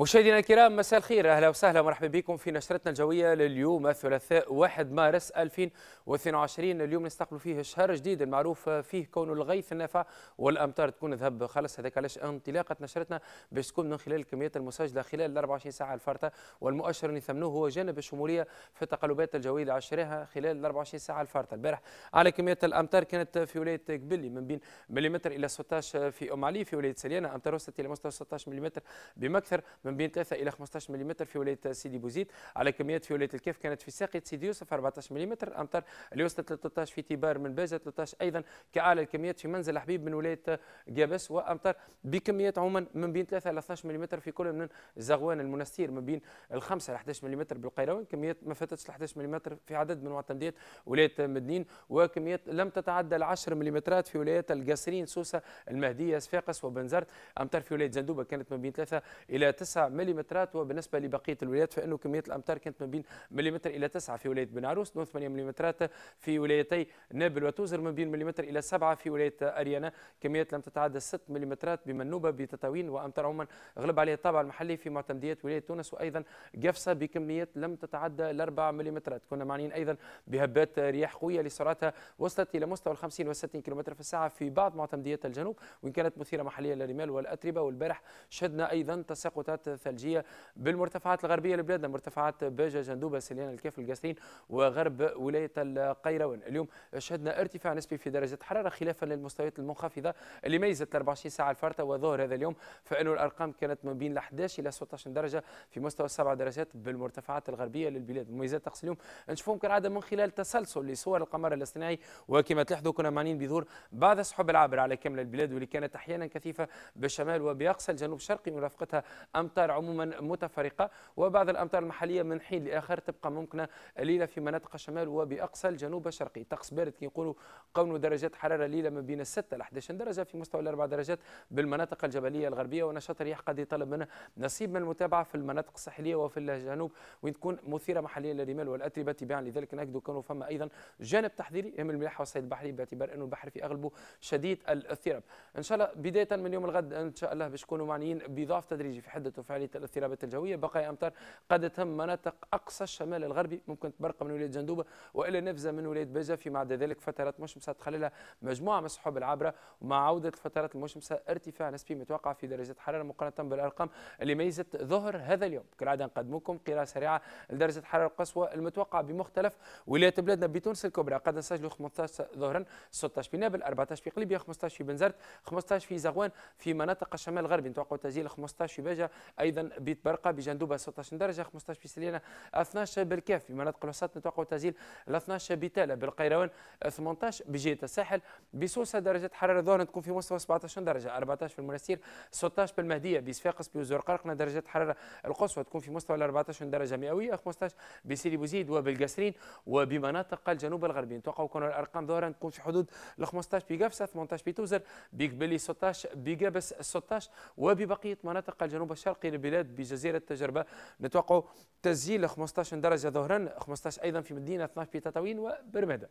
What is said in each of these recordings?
مشاهدينا الكرام مساء الخير اهلا وسهلا ومرحبا بكم في نشرتنا الجويه لليوم الثلاثاء 1 مارس 2022 اليوم نستقبل فيه شهر جديد المعروف فيه كون الغيث النافع والامطار تكون ذهب خلص هذاك علاش انطلاقه نشرتنا باش تكون من خلال الكميات المسجله خلال 24 ساعه الفارطه والمؤشر اللي ثمنوه هو جانب الشموليه في التقلبات الجويه اللي عشرها خلال 24 ساعه الفارطه البارح على كميه الامطار كانت في ولايه قبلي من بين مليمتر الى 16 في ام علي في ولايه سليانه امطار وصلت الى مستوى 16 مليمتر بمكثر من من بين 3 إلى 15 ملم في ولاية سيدي بوزيد على كميات في ولاية الكاف كانت في ساقية سيدي يوسف 14 ملم امطار اللي وصلت ل 13 في تيبار من باجة 13 أيضا كأعلى الكميات في منزل حبيب من ولاية جابس وأمطار بكميات عموما من بين 3 إلى 12 ملم في كل من زغوان المنستير من بين ال 5 إلى 11 ملم بالقيروان كميات ما فاتتش ال 11 ملم في عدد من معتمدات ولاية مدنين وكميات لم تتعدى ال 10 ملم في ولاية القاسرين سوسة المهدية صفاقس وبنزرت أمطار في ولاية زندوبة كانت من بين 3 إلى 9 ملم وبالنسبه لبقيه الولايات فانه كميه الامطار كانت ما بين مليمتر الى 9 في ولايه بن عروس دون 8 مليمترات في ولايتي نابل وتوزر ما بين مليمتر الى 7 في ولايه اريانا كميات لم تتعدى 6 مليمترات بمنوبه بتطاوين وامطار عموما غلب عليها الطابع المحلي في معتمديات ولايه تونس وايضا قفصه بكميات لم تتعدى ال 4 مليمترات كنا معنيين ايضا بهبات رياح قويه لسرعتها وصلت الى مستوى ال 50 و 60 كم في الساعه في بعض معتمديات الجنوب وان كانت مثيره محليا للرمال والاتربه والبارح شهدنا ايضا تساقطات مناطات ثلجيه بالمرتفعات الغربيه لبلادنا مرتفعات باجه جندوبه سليان الكاف القاسرين وغرب ولايه القيروان اليوم شهدنا ارتفاع نسبي في درجه حرارة خلافا للمستويات المنخفضه اللي ميزت 24 ساعه الفارته وظهر هذا اليوم فانه الارقام كانت ما بين 11 الى 16 درجه في مستوى السبع درجات بالمرتفعات الغربيه للبلاد مميزات طقس اليوم نشوفهم كالعاده من خلال تسلسل لصور القمر الاصطناعي وكما تلاحظوا كنا معنيين بظهور بعض السحب العابره على كامل البلاد واللي كانت احيانا كثيفه بالشمال وباقصى الجنوب الشرقي مرافقتها أم الامطار عموما متفرقه وبعض الامطار المحليه من حين لاخر تبقى ممكنه ليله في مناطق الشمال وباقصى الجنوب الشرقي طقس بارد كي نقولوا قونوا درجات حراره ليله ما بين 6 ل 11 درجه في مستوى الاربع درجات بالمناطق الجبليه الغربيه ونشاط الرياح قد يطلب منه نصيب من المتابعه في المناطق الساحليه وفي الجنوب وين تكون مثيره محليا للرمال والاتربه تباعا لذلك ناكدوا كانوا فما ايضا جانب تحذيري يهم الملاحه والصيد البحري باعتبار انه البحر في اغلبه شديد الثرب ان شاء الله بدايه من يوم الغد ان شاء الله باش معنيين بضعف تدريجي في حده وفعالية الاضطرابات الجوية بقايا أمطار قد تهم مناطق أقصى الشمال الغربي ممكن تبرق من ولاية جندوبة وإلى نفذة من ولاية بيجا فيما عدا ذلك فترات مشمسة تخللها مجموعة من السحب العابرة ومع عودة الفترات المشمسة ارتفاع نسبي متوقع في درجات الحرارة مقارنة بالأرقام اللي ميزت ظهر هذا اليوم كالعادة نقدمكم قراءة سريعة لدرجة الحرارة القصوى المتوقعة بمختلف ولايات بلادنا بتونس الكبرى قد نسجلوا 15 ظهرا 16 في نابل 14 في قليبيا 15 في بنزرت 15 في زغوان في مناطق الشمال الغربي نتوقعوا تسجيل 15 في باجة ايضا بيت برقه بجندوبه 16 درجه 15 بسليانه 12 بالكاف في مناطق الوسط نتوقع تسجيل 12 بتاله بالقيروان 18 بجيت الساحل بسوسه درجه حراره ظهر تكون في مستوى 17 درجه 14 في المناسير 16 بالمهديه بصفاقس بوزرقرقنا درجه حراره القصوى تكون في مستوى 14 درجه مئويه 15 بسيدي بوزيد وبالقسرين وبمناطق الجنوب الغربي نتوقع كون الارقام ظهرا تكون في حدود ال 15 بقفصه 18 بتوزر بقبلي 16 بقبس 16 وببقيه مناطق الجنوب الشرقي باقي البلاد بجزيرة تجربة نتوقع تسجيل 15 درجة ظهرا 15 أيضا في مدينة 12 في تطاوين وبرمده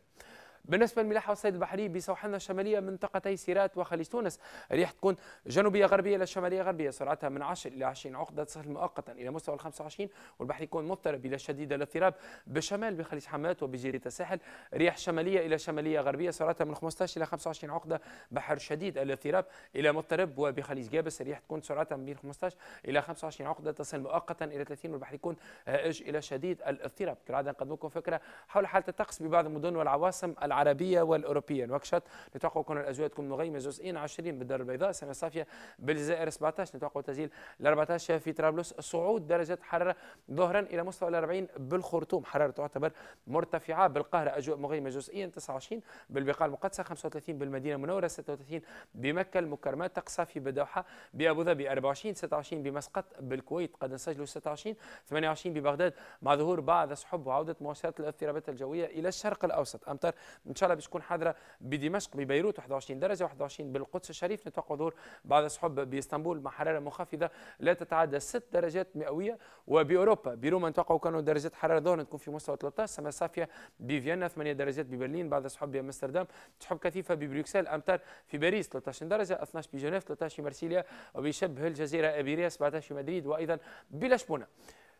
بالنسبه للملاحه والصيد البحري بسوحنا الشماليه منطقتي سيرات وخليج تونس الريح تكون جنوبيه غربيه إلى شمالية غربيه سرعتها من 10 الى 20 عقده تصل مؤقتا الى مستوى ال 25 والبحر يكون مضطرب الى شديد الاضطراب بالشمال بخليج حمات وبجيرة الساحل ريح شماليه الى شماليه غربيه سرعتها من 15 الى 25 عقده بحر شديد الاضطراب الى مضطرب وبخليج جابس الريح تكون سرعتها من 15 الى 25 عقده تصل مؤقتا الى 30 والبحر يكون هائج الى شديد الاضطراب كالعاده نقدم لكم فكره حول حاله الطقس ببعض المدن والعواصم العربية والأوروبية نوكشت نتوقع كون الأجواء تكون مغيمة جزئين 20 بالدار البيضاء سنة صافية بالجزائر 17 نتوقع تسجيل ل 14 في طرابلس صعود درجة حرارة ظهرا إلى مستوى ال 40 بالخرطوم حرارة تعتبر مرتفعة بالقاهرة أجواء مغيمة جزئيا 29 بالبقاع المقدسة 35 بالمدينة المنورة 36 بمكة المكرمة تقصى في بدوحة بأبو ظبي 24 26 بمسقط بالكويت قد نسجلوا 26 28 ببغداد مع ظهور بعض السحب وعودة مؤشرات الاضطرابات الجوية إلى الشرق الأوسط أمطار ان شاء الله باش تكون حاضره بدمشق ببيروت 21 درجه 21 بالقدس الشريف نتوقع ظهور بعض السحب باسطنبول مع حراره منخفضه لا تتعدى 6 درجات مئويه وباوروبا بروما نتوقع كانوا درجات حراره ظهر تكون في مستوى 13 سما صافيه بفيينا 8 درجات ببرلين بعض سحب بامستردام تسحب كثيفه ببروكسل امتار في باريس 13 درجه 12 بجنيف 13 في مرسيليا وبشبه الجزيره ابيريا 17 في مدريد وايضا بلشبونه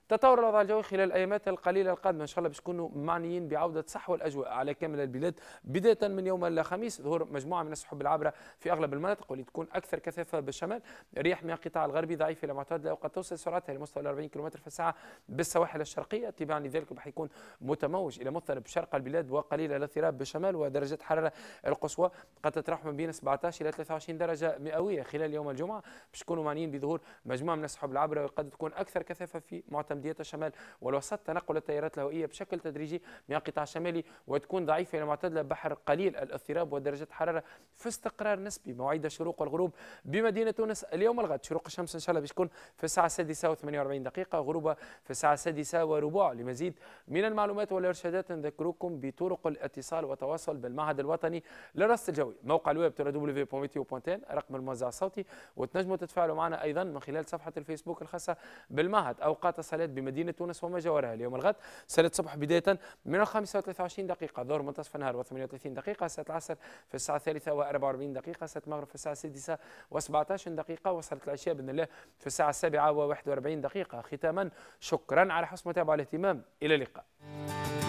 تطور الوضع الجوي خلال الايامات القليله القادمه ان شاء الله باش نكونوا معنيين بعوده صحو الاجواء على كامل البلاد بدايه من يوم الخميس ظهور مجموعه من السحب العابره في اغلب المناطق واللي تكون اكثر كثافه بالشمال رياح من القطاع الغربي ضعيفه الى معتدله وقد توصل سرعتها لمستوى 40 كم في الساعه بالسواحل الشرقيه تبعا لذلك راح يكون متموج الى مضطرب شرق البلاد وقليل الاضطراب بالشمال ودرجات حراره القصوى قد تتراوح ما بين 17 الى 23 درجه مئويه خلال يوم الجمعه باش نكونوا معنيين بظهور مجموعه من السحب العابره وقد تكون اكثر كثافه في معتمد أندية الشمال والوسط تنقل التيارات الهوائية بشكل تدريجي من القطاع الشمالي وتكون ضعيفة إلى معتدلة بحر قليل الاضطراب ودرجة الحرارة في استقرار نسبي مواعيد الشروق والغروب بمدينة تونس اليوم الغد شروق الشمس إن شاء الله بيكون في الساعة السادسة و48 دقيقة غروبها في الساعة السادسة وربع لمزيد من المعلومات والإرشادات نذكركم بطرق الاتصال والتواصل بالمعهد الوطني للرصد الجوي موقع الويب www.meteo.n رقم الموزع الصوتي وتنجموا تتفاعلوا معنا أيضا من خلال صفحة الفيسبوك الخاصة بالمعهد أوقات الصلاة البلد بمدينة تونس وما جاورها اليوم الغد سنة صبح بداية من الخامسة وثلاثة دقيقة ظهر منتصف النهار و38 دقيقة سنه العصر في الساعة الثالثة و44 دقيقة سنه المغرب في الساعة السادسة و17 دقيقة وصلت العشاء بإذن الله في الساعة السابعة و41 دقيقة ختاما شكرا على حسن متابعة الاهتمام إلى اللقاء you